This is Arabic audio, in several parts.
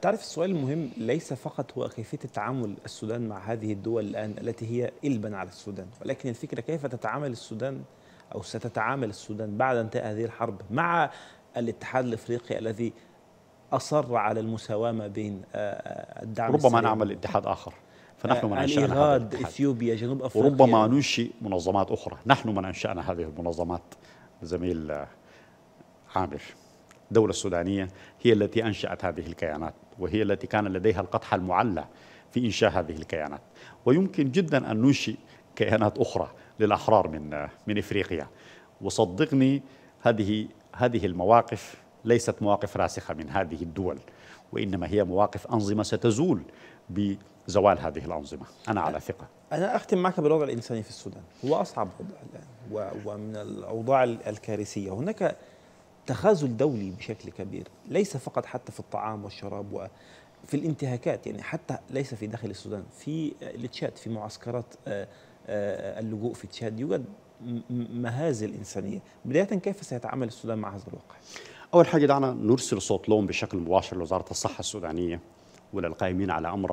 تعرف السؤال المهم ليس فقط هو كيفية تعامل السودان مع هذه الدول الآن التي هي إلبا على السودان ولكن الفكرة كيف تتعامل السودان أو ستتعامل السودان بعد انتهاء هذه الحرب مع الاتحاد الافريقي الذي اصر على ما بين آه، آه، الدعم ربما نعمل اتحاد اخر فنحن آه، من انشانا هذا الاتحاد اثيوبيا جنوب افريقيا وربما ننشئ منظمات اخرى نحن من انشانا هذه المنظمات زميل عامر الدولة السودانية هي التي أنشأت هذه الكيانات وهي التي كان لديها القطحة المعلى في إنشاء هذه الكيانات ويمكن جدا أن ننشئ كيانات أخرى للأحرار من من إفريقيا وصدقني هذه هذه المواقف ليست مواقف راسخة من هذه الدول وإنما هي مواقف أنظمة ستزول بزوال هذه الأنظمة أنا على ثقة أنا أختم معك بالوضع الإنساني في السودان هو أصعب وضع الآن ومن الأوضاع الكارثية هناك تخاذل دولي بشكل كبير ليس فقط حتى في الطعام والشراب و في الانتهاكات يعني حتى ليس في داخل السودان في التشاد في معسكرات آه، آه، اللجوء في تشاد يوجد مهازل إنسانية بداية كيف سيتعامل السودان مع هذا الواقع؟ أول حاجة دعنا نرسل صوت لهم بشكل مباشر لوزارة الصحة السودانية وللقائمين على أمر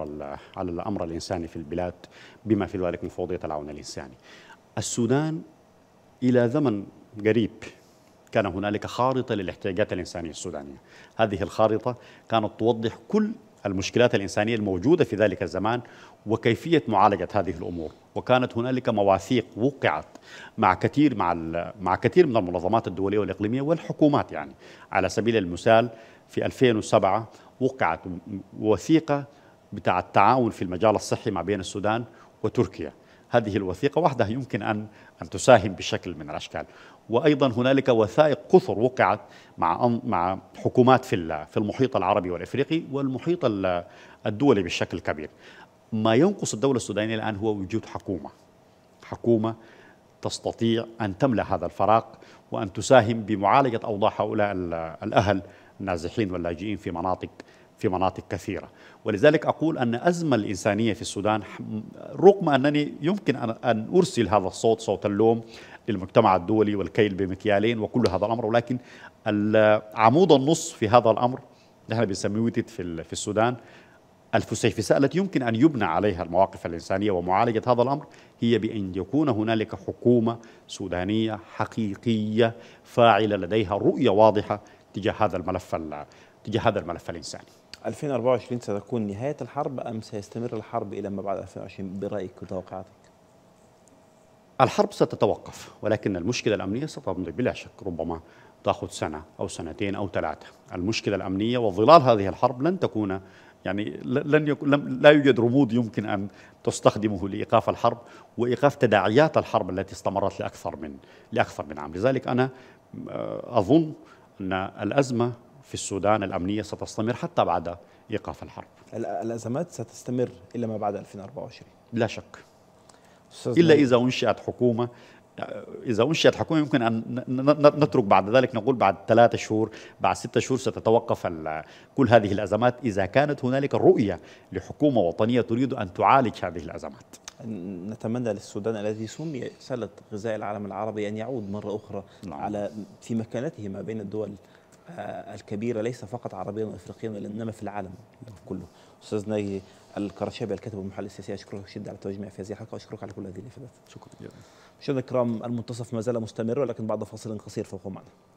على الأمر الإنساني في البلاد بما في ذلك مفوضية العون الإنساني السودان إلى زمن قريب كان هنالك خارطة للاحتياجات الإنسانية السودانية هذه الخارطة كانت توضح كل المشكلات الإنسانية الموجودة في ذلك الزمان وكيفية معالجة هذه الأمور وكانت هنالك مواثيق وقعت مع كثير مع مع كثير من المنظمات الدولية والإقليمية والحكومات يعني على سبيل المثال في 2007 وقعت وثيقة بتاع التعاون في المجال الصحي ما بين السودان وتركيا هذه الوثيقة وحدها يمكن أن أن تساهم بشكل من الأشكال وأيضا هنالك وثائق كثر وقعت مع مع حكومات في في المحيط العربي والإفريقي والمحيط الدولي بشكل كبير ما ينقص الدولة السودانية الآن هو وجود حكومة حكومة تستطيع أن تملأ هذا الفراغ وأن تساهم بمعالجة أوضاع هؤلاء الأهل النازحين واللاجئين في مناطق في مناطق كثيرة ولذلك أقول أن أزمة الإنسانية في السودان رغم أنني يمكن أن أرسل هذا الصوت صوت اللوم للمجتمع الدولي والكيل بمكيالين وكل هذا الأمر ولكن عمود النص في هذا الأمر نحن بنسميه في في السودان الفسيفساء التي يمكن أن يبنى عليها المواقف الإنسانية ومعالجة هذا الأمر هي بأن يكون هنالك حكومة سودانية حقيقية فاعلة لديها رؤية واضحة تجاه هذا الملف تجاه هذا الملف الانساني 2024 ستكون نهايه الحرب ام سيستمر الحرب الى ما بعد 2020 برايك وتوقعاتك الحرب ستتوقف ولكن المشكله الامنيه ستمضي بلا شك ربما تاخذ سنه او سنتين او ثلاثه المشكله الامنيه وظلال هذه الحرب لن تكون يعني لن يكون لا يوجد رمود يمكن ان تستخدمه لايقاف الحرب وايقاف تداعيات الحرب التي استمرت لاكثر من لاكثر من عام لذلك انا آه، اظن أن الأزمة في السودان الأمنية ستستمر حتى بعد إيقاف الحرب الأزمات ستستمر إلا ما بعد 2024 لا شك إلا إذا أنشأت حكومة إذا أنشأت حكومة يمكن أن نترك بعد ذلك نقول بعد ثلاثة شهور بعد ستة شهور ستتوقف كل هذه الأزمات إذا كانت هنالك رؤية لحكومة وطنية تريد أن تعالج هذه الأزمات نتمنى للسودان الذي سمي سلة غذاء العالم العربي أن يعود مرة أخرى نعم. على في مكانته ما بين الدول آه، الكبيرة ليس فقط عربيا وإفريقيا إنما في العالم كله أستاذ ناجي الكرشابي الكاتب والمحلل السياسي أشكرك شد على التواجد في هذه الحلقة وأشكرك على كل هذه الإفادات شكرا مشاهدينا الكرام المنتصف ما زال مستمر ولكن بعد فاصل قصير فوق معنا